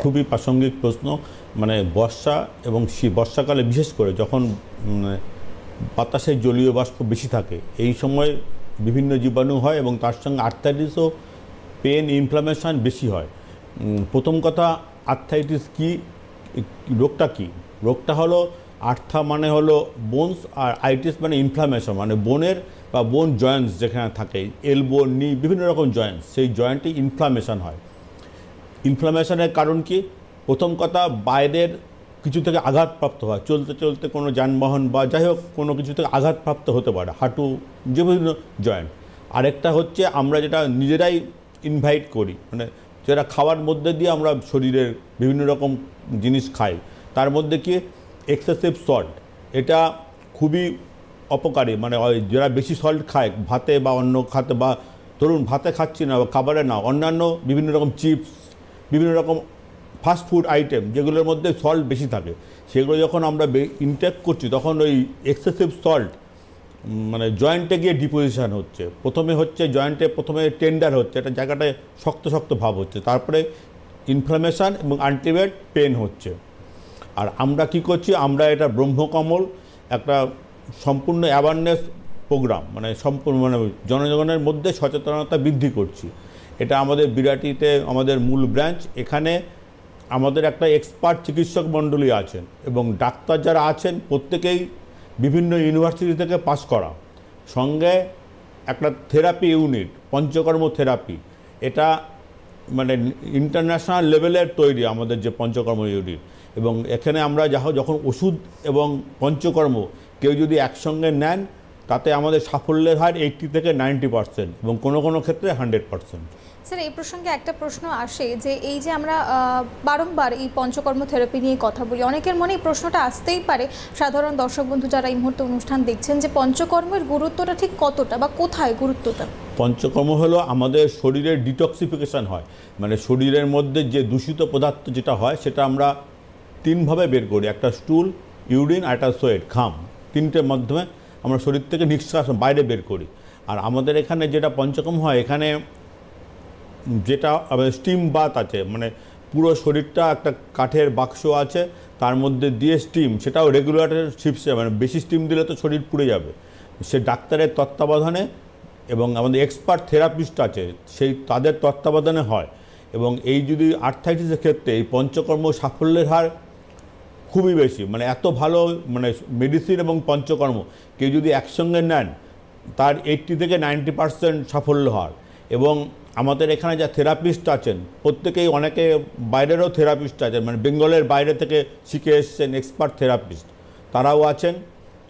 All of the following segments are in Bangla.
খুবই প্রাসঙ্গিক প্রশ্ন মানে বর্ষা এবং বর্ষাকালে বিশেষ করে যখন বাতাসে জলীয় বাষ্প বেশি থাকে এই সময় বিভিন্ন জীবাণু হয় এবং তার সঙ্গে আর্থাইটিসও পেন ইনফ্লামেশান বেশি হয় প্রথম কথা আর্থাইটিস কি রোগটা কি রোগটা হলো আর্থা মানে হলো বোনস আর আইটিস মানে ইনফ্লামেশন মানে বোনের বা বোন জয়েন্টস যেখানে থাকে এলবো নি বিভিন্ন রকম জয়েন্টস সেই জয়েন্টে ইনফ্লামেশান হয় ইনফ্লামেশনের কারণ কি প্রথম কথা বাইরের কিছু থেকে আঘাতপ্রাপ্ত হয় চলতে চলতে কোনো যানবাহন বা যাই হোক কোনো কিছু থেকে আঘাতপ্রাপ্ত হতে পারে হাঁটু যে বিভিন্ন জয়েন্ট আরেকটা হচ্ছে আমরা যেটা নিজেরাই ইনভাইট করি মানে যেটা খাওয়ার মধ্যে দিয়ে আমরা শরীরের বিভিন্ন রকম জিনিস খাই তার মধ্যে কি এক্সেসিভ সল্ট এটা খুবই অপকারী মানে যারা বেশি সল্ট খায় ভাতে বা অন্য খাতে বা ধরুন ভাতে খাচ্ছি না বা খাবারে না অন্যান্য বিভিন্ন রকম চিপস বিভিন্ন রকম ফাস্ট ফুড আইটেম যেগুলোর মধ্যে সল্ট বেশি থাকে সেগুলো যখন আমরা ইনটেক করছি তখন ওই এক্সেসিভ সল্ট মানে জয়েন্টে গিয়ে ডিপোজিশন হচ্ছে প্রথমে হচ্ছে জয়েন্টে প্রথমে টেন্ডার হচ্ছে একটা জায়গাটায় শক্ত শক্ত ভাব হচ্ছে তারপরে ইনফ্লামেশান এবং আলটিমেট পেন হচ্ছে আর আমরা কি করছি আমরা এটা ব্রহ্মকমল একটা সম্পূর্ণ অ্যাওয়ারনেস প্রোগ্রাম মানে সম্পূর্ণ মানে জনজগণের মধ্যে সচেতনতা বৃদ্ধি করছি এটা আমাদের বিরাটিতে আমাদের মূল ব্রাঞ্চ এখানে আমাদের একটা এক্সপার্ট চিকিৎসক মণ্ডলী আছেন এবং ডাক্তার যারা আছেন প্রত্যেকেই বিভিন্ন ইউনিভার্সিটি থেকে পাস করা সঙ্গে একটা থেরাপি ইউনিট পঞ্চকর্ম থেরাপি এটা মানে ইন্টারন্যাশনাল লেভেলের তৈরি আমাদের যে পঞ্চকর্ম ইউনিট এবং এখানে আমরা যা যখন ওষুধ এবং পঞ্চকর্ম কেউ যদি একসঙ্গে নেন তাতে আমাদের সাফল্যের হার এইটি থেকে নাইনটি পার্সেন্ট এবং কোনো কোনো ক্ষেত্রে হান্ড্রেড পার্সেন্ট স্যার এই প্রসঙ্গে একটা প্রশ্ন আসে যে এই যে আমরা বারংবার এই পঞ্চকর্ম থেরাপি নিয়ে কথা বলি অনেকের মনে এই প্রশ্নটা আসতেই পারে সাধারণ দর্শক বন্ধু যারা এই মুহূর্তে অনুষ্ঠান দেখছেন যে পঞ্চকর্মের গুরুত্বটা ঠিক কতটা বা কোথায় গুরুত্বটা পঞ্চকর্ম হলো আমাদের শরীরের ডিটক্সিফিকেশান হয় মানে শরীরের মধ্যে যে দূষিত পদার্থ যেটা হয় সেটা আমরা তিনভাবে বের করি একটা স্টুল ইউরিন আর একটা সোয়েট খাম তিনটের মাধ্যমে আমরা শরীর থেকে নিঃশ্বাস বাইরে বের করি আর আমাদের এখানে যেটা পঞ্চকম হয় এখানে যেটা স্টিম বাত আছে মানে পুরো শরীরটা একটা কাঠের বাক্স আছে তার মধ্যে দিয়ে স্টিম সেটাও রেগুলেটর শিপসে মানে বেশি স্টিম দিলে তো শরীর পুড়ে যাবে সে ডাক্তারের তত্ত্বাবধানে এবং আমাদের এক্সপার্ট থেরাপিস্ট আছে সেই তাদের তত্ত্বাবধানে হয় এবং এই যদি আর্থাইটিসের ক্ষেত্রে এই পঞ্চকর্ম সাফল্যের হার খুবই বেশি মানে এত ভালো মানে মেডিসিন এবং পঞ্চকর্ম কেউ যদি একসঙ্গে নেন তার এইটটি থেকে নাইনটি পার্সেন্ট সাফল্য হয় এবং আমাদের এখানে যা থেরাপিস্ট আছেন প্রত্যেকেই অনেকে বাইরেরও থেরাপিস্ট আছেন মানে বেঙ্গলের বাইরে থেকে শিখে এসছেন এক্সপার্ট থেরাপিস্ট তারাও আছেন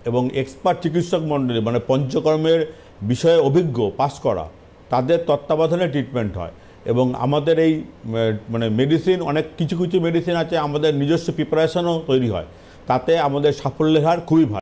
এবং এক্সপার্ট চিকিৎসক মণ্ডলী মানে পঞ্চকর্মের বিষয়ে অভিজ্ঞ পাস করা তাদের তত্ত্বাবধানে ট্রিটমেন্ট হয় এবং আমাদের এই মানে মেডিসিন অনেক কিছু কিছু মেডিসিন আছে আমাদের নিজস্ব প্রিপারেশনও তৈরি হয় তাতে আমাদের সাফল্যের হার খুবই ভালো